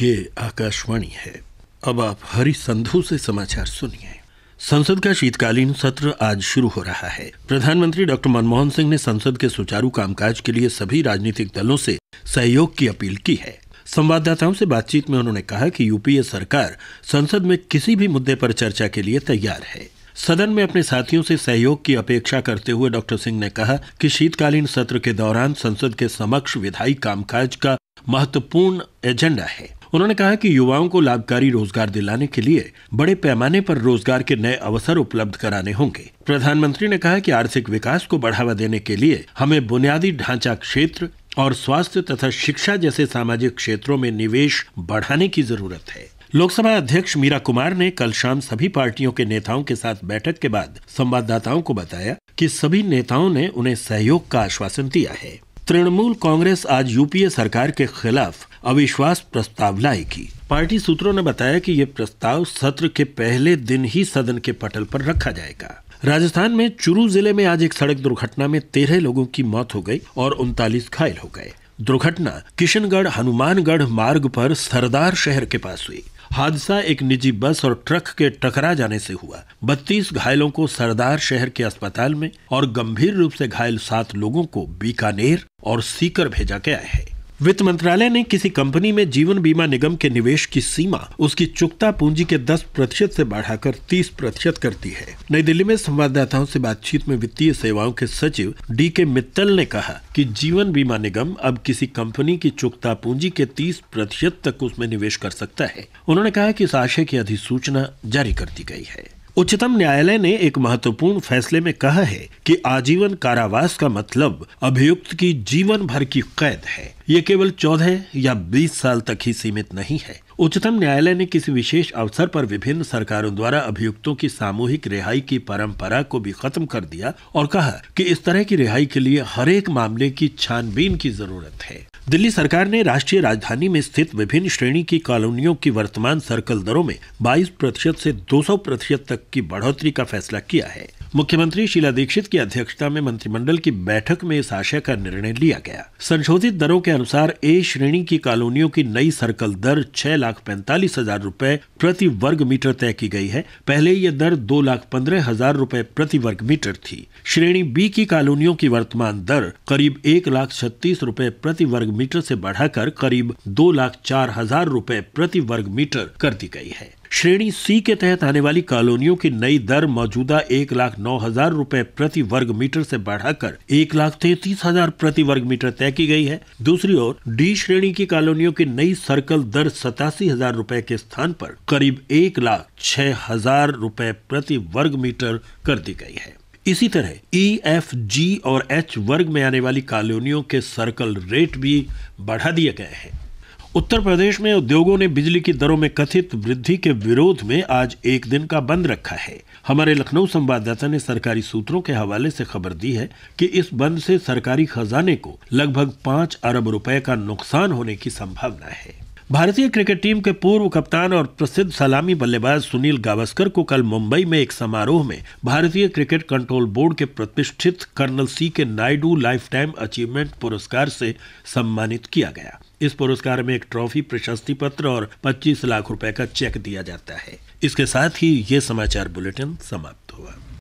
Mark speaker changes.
Speaker 1: ये आकाशवाणी है अब आप हरी संधू से समाचार सुनिए संसद का शीतकालीन सत्र आज शुरू हो रहा है प्रधानमंत्री डॉक्टर मनमोहन सिंह ने संसद के सुचारू कामकाज के लिए सभी राजनीतिक दलों से सहयोग की अपील की है संवाददाताओं से बातचीत में उन्होंने कहा कि यूपीए सरकार संसद में किसी भी मुद्दे पर चर्चा के लिए तैयार है सदन में अपने साथियों से सहयोग की अपेक्षा करते हुए डॉक्टर सिंह ने कहा कि शीतकालीन सत्र के दौरान संसद के समक्ष विधायी कामकाज का महत्वपूर्ण एजेंडा है उन्होंने कहा कि युवाओं को लाभकारी रोजगार दिलाने के लिए बड़े पैमाने पर रोजगार के नए अवसर उपलब्ध कराने होंगे प्रधानमंत्री ने कहा कि आर्थिक विकास को बढ़ावा देने के लिए हमें बुनियादी ढांचा क्षेत्र और स्वास्थ्य तथा शिक्षा जैसे सामाजिक क्षेत्रों में निवेश बढ़ाने की जरूरत है लोकसभा अध्यक्ष मीरा कुमार ने कल शाम सभी पार्टियों के नेताओं के साथ बैठक के बाद संवाददाताओं को बताया कि सभी नेताओं ने उन्हें सहयोग का आश्वासन दिया है तृणमूल कांग्रेस आज यूपीए सरकार के खिलाफ अविश्वास प्रस्ताव लाएगी पार्टी सूत्रों ने बताया कि ये प्रस्ताव सत्र के पहले दिन ही सदन के पटल पर रखा जाएगा राजस्थान में चुरू जिले में आज एक सड़क दुर्घटना में तेरह लोगों की मौत हो गई और उनतालीस घायल हो गए दुर्घटना किशनगढ़ हनुमानगढ़ मार्ग पर सरदार शहर के पास हुई हादसा एक निजी बस और ट्रक के टकरा जाने से हुआ 32 घायलों को सरदार शहर के अस्पताल में और गंभीर रूप से घायल सात लोगों को बीकानेर और सीकर भेजा गया है वित्त मंत्रालय ने किसी कंपनी में जीवन बीमा निगम के निवेश की सीमा उसकी चुकता पूंजी के 10 प्रतिशत से बढ़ाकर 30 प्रतिशत कर दी है नई दिल्ली में संवाददाताओं से बातचीत में वित्तीय सेवाओं के सचिव डी के मित्तल ने कहा कि जीवन बीमा निगम अब किसी कंपनी की चुकता पूंजी के 30 प्रतिशत तक उसमें निवेश कर सकता है उन्होंने कहा कि इस आशय की अधिसूचना जारी कर दी गई है उच्चतम न्यायालय ने एक महत्वपूर्ण फैसले में कहा है कि आजीवन कारावास का मतलब अभियुक्त की जीवन भर की कैद है ये केवल चौदह या बीस साल तक ही सीमित नहीं है उच्चतम न्यायालय ने किसी विशेष अवसर पर विभिन्न सरकारों द्वारा अभियुक्तों की सामूहिक रिहाई की परंपरा को भी खत्म कर दिया और कहा कि इस तरह की रिहाई के लिए हरेक मामले की छानबीन की जरूरत है दिल्ली सरकार ने राष्ट्रीय राजधानी में स्थित विभिन्न श्रेणी की कॉलोनियों की वर्तमान सर्कल दरों में 22 प्रतिशत से 200 प्रतिशत तक की बढ़ोतरी का फैसला किया है मुख्यमंत्री शीला दीक्षित की अध्यक्षता में मंत्रिमंडल की बैठक में इस आशय का निर्णय लिया गया संशोधित दरों के अनुसार ए श्रेणी की कॉलोनियों की नई सर्कल दर छह लाख पैंतालीस हजार रूपए प्रति वर्ग मीटर तय की गई है पहले ये दर दो लाख पंद्रह हजार रूपए प्रति वर्ग मीटर थी श्रेणी बी की कॉलोनियों की वर्तमान दर करीब एक लाख छत्तीस रूपए प्रति वर्ग मीटर से बढ़ाकर करीब दो लाख चार हजार रूपए प्रति वर्ग मीटर कर दी गई है श्रेणी सी के तहत आने वाली कॉलोनियों की नई दर मौजूदा एक लाख नौ हजार रूपए प्रति वर्ग मीटर से बढ़ाकर एक लाख तैतीस हजार प्रति वर्ग मीटर तय की गई है दूसरी ओर डी श्रेणी की कॉलोनियों की नई सर्कल दर सतासी हजार रूपए के स्थान पर करीब एक लाख छह हजार रूपए प्रति वर्ग मीटर कर दी गई है इसी तरह ई एफ जी और एच वर्ग में आने वाली कॉलोनियों के सर्कल रेट भी बढ़ा दिए गए हैं उत्तर प्रदेश में उद्योगों ने बिजली की दरों में कथित वृद्धि के विरोध में आज एक दिन का बंद रखा है हमारे लखनऊ संवाददाता ने सरकारी सूत्रों के हवाले से खबर दी है कि इस बंद से सरकारी खजाने को लगभग पाँच अरब रुपए का नुकसान होने की संभावना है भारतीय क्रिकेट टीम के पूर्व कप्तान और प्रसिद्ध सलामी बल्लेबाज सुनील गावस्कर को कल मुंबई में एक समारोह में भारतीय क्रिकेट कंट्रोल बोर्ड के प्रतिष्ठित कर्नल सी के नायडू लाइफ टाइम अचीवमेंट पुरस्कार से सम्मानित किया गया इस पुरस्कार में एक ट्रॉफी प्रशस्ति पत्र और 25 लाख रुपए का चेक दिया जाता है इसके साथ ही ये समाचार बुलेटिन समाप्त हुआ